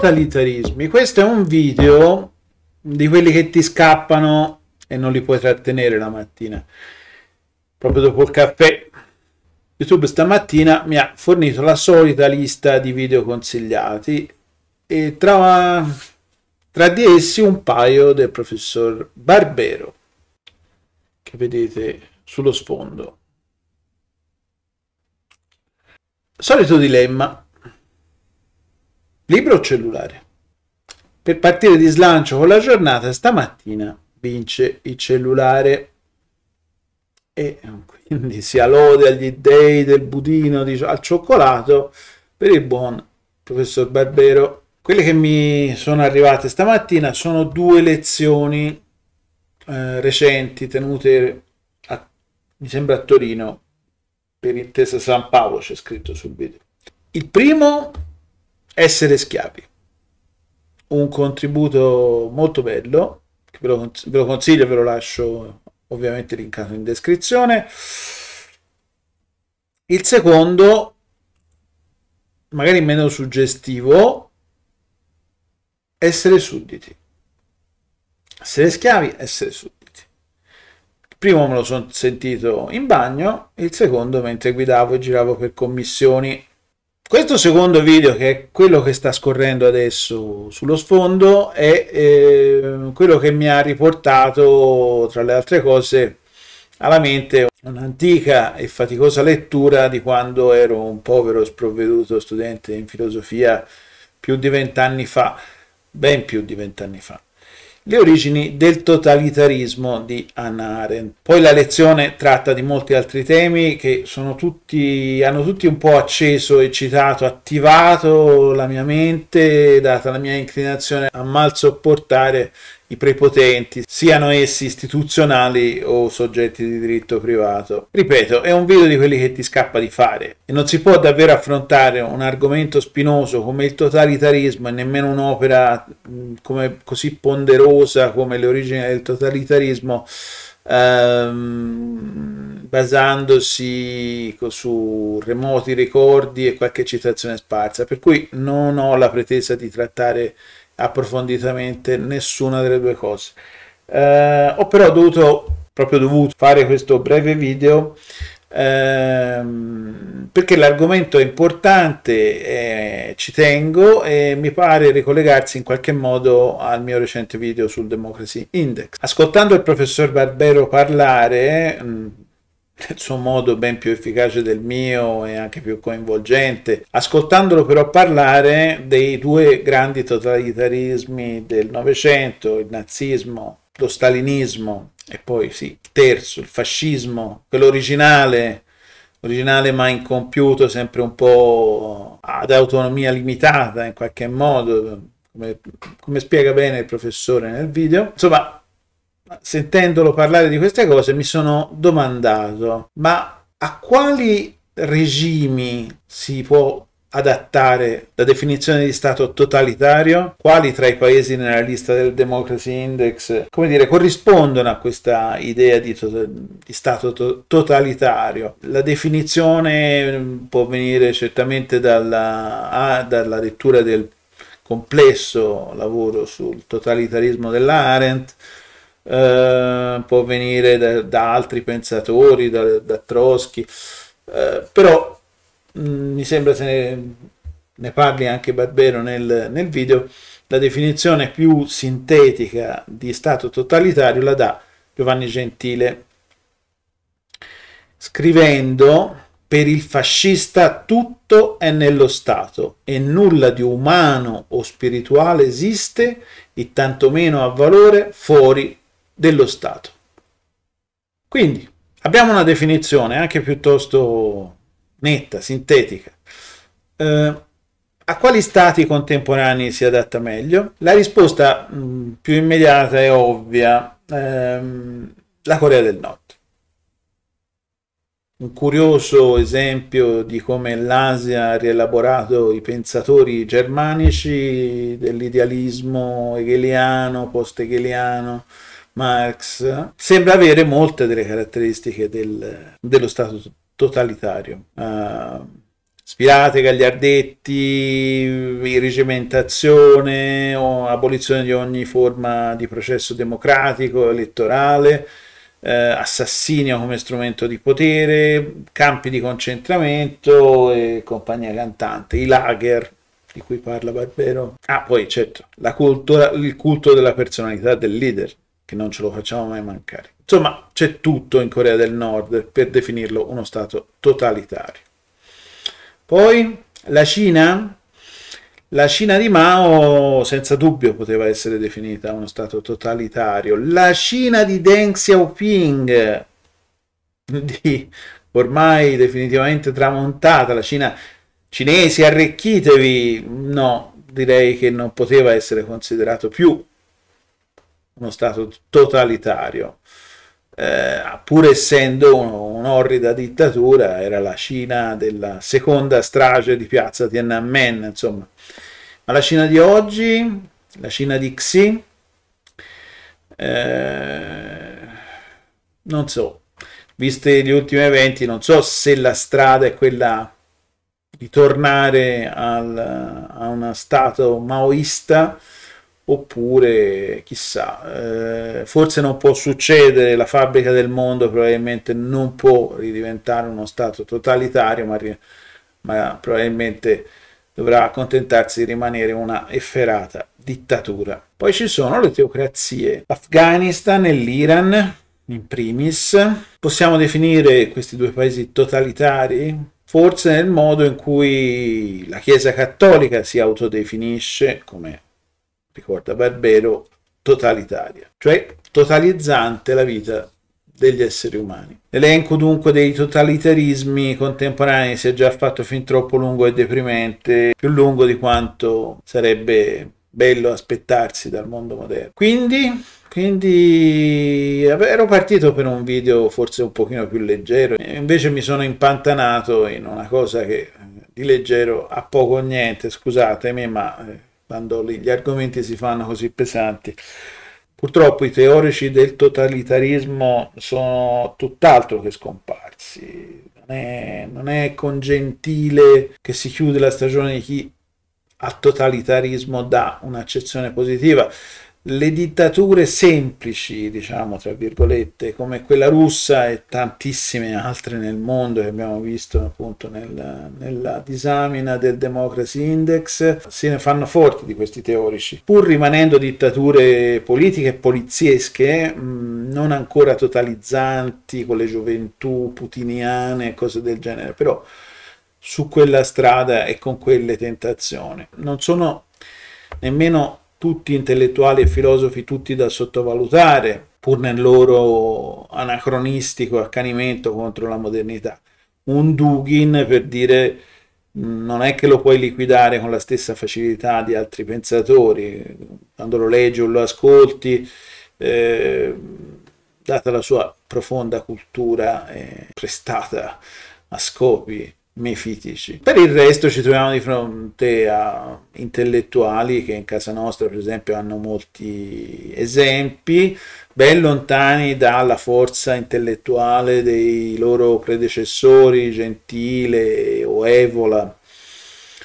totalitarismi. Questo è un video di quelli che ti scappano e non li puoi trattenere la mattina, proprio dopo il caffè. YouTube stamattina mi ha fornito la solita lista di video consigliati e tra, tra di essi un paio del professor Barbero che vedete sullo sfondo. Solito dilemma, libro o cellulare? Per partire di slancio con la giornata, stamattina vince il cellulare e quindi sia lode agli dei del budino di, al cioccolato per il buon professor Barbero. Quelle che mi sono arrivate stamattina sono due lezioni eh, recenti tenute a, mi sembra a Torino per intesa San Paolo c'è scritto subito. Il primo essere schiavi. Un contributo molto bello, che ve lo, ve lo consiglio, ve lo lascio ovviamente linkato in descrizione. Il secondo, magari meno suggestivo, essere sudditi. Essere schiavi, essere sudditi. Il primo me lo sono sentito in bagno, il secondo mentre guidavo e giravo per commissioni questo secondo video, che è quello che sta scorrendo adesso sullo sfondo, è eh, quello che mi ha riportato, tra le altre cose, alla mente un'antica e faticosa lettura di quando ero un povero sprovveduto studente in filosofia più di vent'anni fa, ben più di vent'anni fa le origini del totalitarismo di Hannah Arendt. Poi la lezione tratta di molti altri temi che tutti, hanno tutti un po' acceso, eccitato, attivato la mia mente, data la mia inclinazione a mal sopportare i prepotenti, siano essi istituzionali o soggetti di diritto privato. Ripeto, è un video di quelli che ti scappa di fare e non si può davvero affrontare un argomento spinoso come il totalitarismo e nemmeno un'opera come, così ponderosa come le origini del totalitarismo ehm, basandosi su remoti ricordi e qualche citazione sparsa, per cui non ho la pretesa di trattare approfonditamente nessuna delle due cose. Eh, ho però dovuto, proprio dovuto fare questo breve video ehm, perché l'argomento è importante, eh, ci tengo e mi pare ricollegarsi in qualche modo al mio recente video sul Democracy Index. Ascoltando il professor Barbero parlare, mh, mm, il suo modo ben più efficace del mio e anche più coinvolgente. Ascoltandolo però parlare dei due grandi totalitarismi del Novecento, il nazismo, lo stalinismo e poi sì, il terzo, il fascismo, quello originale, originale ma incompiuto, sempre un po' ad autonomia limitata in qualche modo, come, come spiega bene il professore nel video. Insomma, sentendolo parlare di queste cose mi sono domandato, ma a quali regimi si può adattare la definizione di Stato totalitario, quali tra i paesi nella lista del Democracy Index, come dire, corrispondono a questa idea di, to- di Stato to- totalitario. La definizione mm, può venire certamente dalla, ah, dalla lettura del complesso lavoro sul totalitarismo della Arendt, eh, può venire da, da, altri pensatori, da, da Trotsky, eh, però mh, mm, mi sembra se ne, ne, parli anche Barbero nel, nel video, la definizione più sintetica di Stato totalitario la dà Giovanni Gentile scrivendo per il fascista tutto è nello Stato e nulla di umano o spirituale esiste e tantomeno ha valore fuori dello Stato. Quindi abbiamo una definizione anche piuttosto netta, sintetica. Eh, a quali stati contemporanei si adatta meglio? La risposta mh, mm, più immediata e ovvia, ehm, la Corea del Nord. Un curioso esempio di come l'Asia ha rielaborato i pensatori germanici dell'idealismo hegeliano, post-hegeliano, Marx, sembra avere molte delle caratteristiche del, dello Stato totalitario. Uh, spirate, gagliardetti, irregimentazione, abolizione di ogni forma di processo democratico, elettorale, eh, assassinio come strumento di potere, campi di concentramento e compagnia cantante, i lager di cui parla Barbero. Ah, poi certo, cultura, il culto della personalità del leader che non ce lo facciamo mai mancare. Insomma, c'è tutto in Corea del Nord per definirlo uno Stato totalitario. Poi la Cina, la Cina di Mao senza dubbio poteva essere definita uno Stato totalitario. La Cina di Deng Xiaoping, di ormai definitivamente tramontata, la Cina cinesi arricchitevi, no, direi che non poteva essere considerato più uno Stato totalitario. Eh, pur essendo un'orrida dittatura, era la Cina della seconda strage di piazza Tiananmen, insomma. Ma la Cina di oggi, la Cina di Xi, eh, non so, visti gli ultimi eventi, non so se la strada è quella di tornare al, a uno stato maoista, oppure chissà, eh, forse non può succedere, la fabbrica del mondo probabilmente non può ridiventare uno Stato totalitario, ma, ma probabilmente dovrà accontentarsi di rimanere una efferata dittatura. Poi ci sono le teocrazie, Afghanistan e l'Iran in primis. Possiamo definire questi due paesi totalitari? Forse nel modo in cui la Chiesa cattolica si autodefinisce come ricorda Barbero, totalitaria, cioè totalizzante la vita degli esseri umani. L'elenco dunque dei totalitarismi contemporanei si è già fatto fin troppo lungo e deprimente, più lungo di quanto sarebbe bello aspettarsi dal mondo moderno. Quindi, quindi ero partito per un video forse un pochino più leggero, invece mi sono impantanato in una cosa che di leggero ha poco o niente, scusatemi, ma eh, quando gli argomenti si fanno così pesanti. Purtroppo i teorici del totalitarismo sono tutt'altro che scomparsi, non è, non è con gentile che si chiude la stagione di chi al totalitarismo dà un'accezione positiva le dittature semplici, diciamo, tra virgolette, come quella russa e tantissime altre nel mondo che abbiamo visto appunto nel, nella disamina del Democracy Index, se ne fanno forti di questi teorici, pur rimanendo dittature politiche e poliziesche, mh, mm, non ancora totalizzanti con le gioventù putiniane e cose del genere, però su quella strada e con quelle tentazioni. Non sono nemmeno tutti intellettuali e filosofi, tutti da sottovalutare, pur nel loro anacronistico accanimento contro la modernità. Un Dugin, per dire, non è che lo puoi liquidare con la stessa facilità di altri pensatori, quando lo leggi o lo ascolti, eh, data la sua profonda cultura eh, prestata a scopi mefitici. Per il resto ci troviamo di fronte a intellettuali che in casa nostra per esempio hanno molti esempi, ben lontani dalla forza intellettuale dei loro predecessori, Gentile o Evola.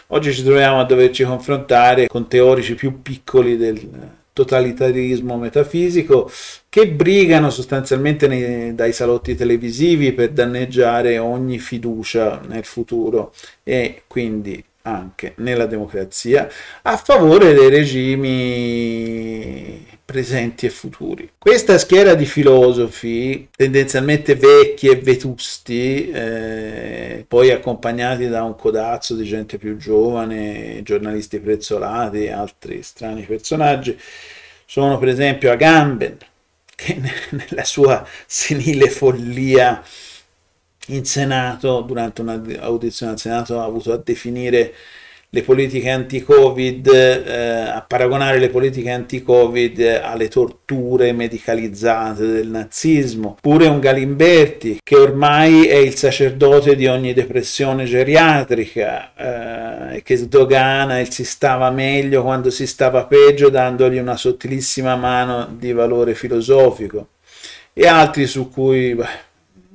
Oggi ci troviamo a doverci confrontare con teorici più piccoli del totalitarismo metafisico che brigano sostanzialmente nei, dai salotti televisivi per danneggiare ogni fiducia nel futuro e quindi anche nella democrazia a favore dei regimi presenti e futuri. Questa schiera di filosofi, tendenzialmente vecchi e vetusti, eh, poi accompagnati da un codazzo di gente più giovane, giornalisti prezzolati e altri strani personaggi, sono per esempio Agamben, che nella sua senile follia in Senato, durante un'audizione al Senato, ha avuto a definire le politiche anti-Covid, eh, a paragonare le politiche anti-Covid alle torture medicalizzate del nazismo, pure un Galimberti che ormai è il sacerdote di ogni depressione geriatrica eh, e eh, che sdogana il si stava meglio quando si stava peggio dandogli una sottilissima mano di valore filosofico e altri su cui beh,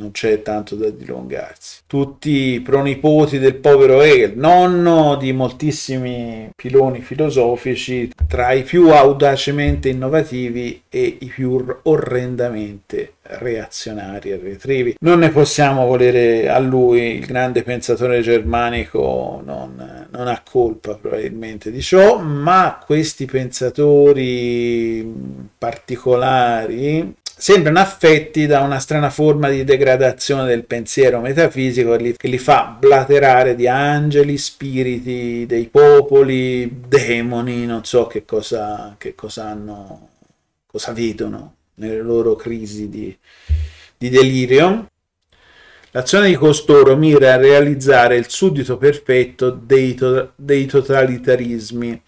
non c'è tanto da dilungarsi. Tutti i pronipoti del povero Hegel, nonno di moltissimi piloni filosofici, tra i più audacemente innovativi e i più orrendamente reazionari e retrivi. Non ne possiamo volere a lui, il grande pensatore germanico non, non ha colpa probabilmente di ciò, ma questi pensatori particolari sembrano affetti da una strana forma di degradazione del pensiero metafisico che li fa blaterare di angeli, spiriti dei popoli, demoni, non so che cosa, che cosa hanno, cosa vedono nelle loro crisi di, di delirio. L'azione di costoro mira a realizzare il suddito perfetto dei, to- dei totalitarismi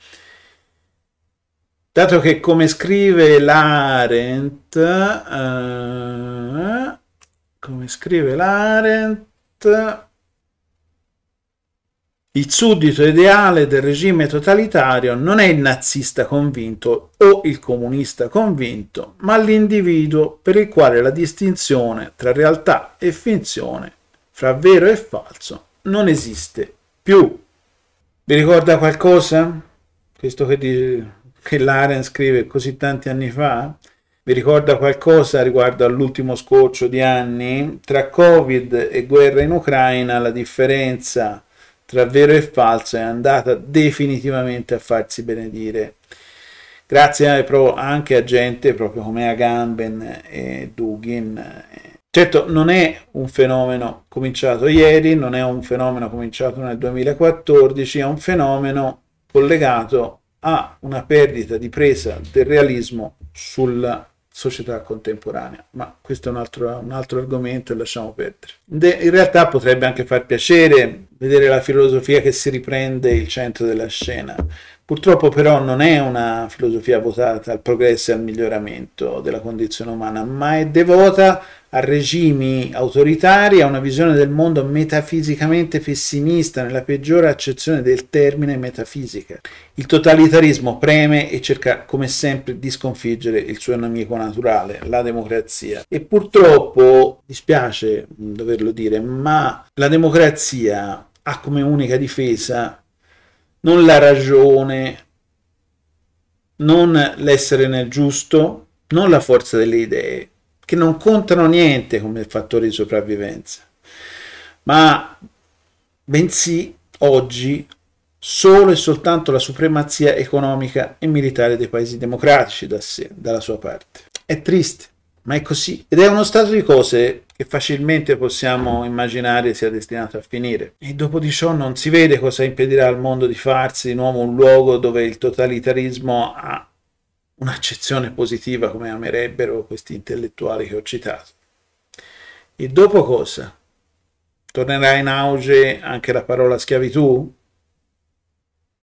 dato che come scrive l'Arendt, uh, come scrive l'Arendt, il suddito ideale del regime totalitario non è il nazista convinto o il comunista convinto, ma l'individuo per il quale la distinzione tra realtà e finzione, fra vero e falso, non esiste più. Vi ricorda qualcosa? Questo che dice che Laren scrive così tanti anni fa, vi ricorda qualcosa riguardo all'ultimo scorcio di anni? Tra Covid e guerra in Ucraina la differenza tra vero e falso è andata definitivamente a farsi benedire. Grazie anche a gente proprio come Agamben e Dugin. Certo, non è un fenomeno cominciato ieri, non è un fenomeno cominciato nel 2014, è un fenomeno collegato ha una perdita di presa del realismo sulla società contemporanea, ma questo è un altro, un altro argomento e lasciamo perdere. De, in realtà potrebbe anche far piacere vedere la filosofia che si riprende il centro della scena, Purtroppo però non è una filosofia votata al progresso e al miglioramento della condizione umana, ma è devota a regimi autoritari, a una visione del mondo metafisicamente pessimista, nella peggiore accezione del termine metafisica. Il totalitarismo preme e cerca come sempre di sconfiggere il suo nemico naturale, la democrazia. E purtroppo, dispiace doverlo dire, ma la democrazia ha come unica difesa non la ragione, non l'essere nel giusto, non la forza delle idee, che non contano niente come fattore di sopravvivenza, ma bensì oggi solo e soltanto la supremazia economica e militare dei paesi democratici da sé, dalla sua parte. È triste ma è così. Ed è uno stato di cose che facilmente possiamo immaginare sia destinato a finire. E dopo di ciò non si vede cosa impedirà al mondo di farsi di nuovo un luogo dove il totalitarismo ha un'accezione positiva come amerebbero questi intellettuali che ho citato. E dopo cosa? Tornerà in auge anche la parola schiavitù?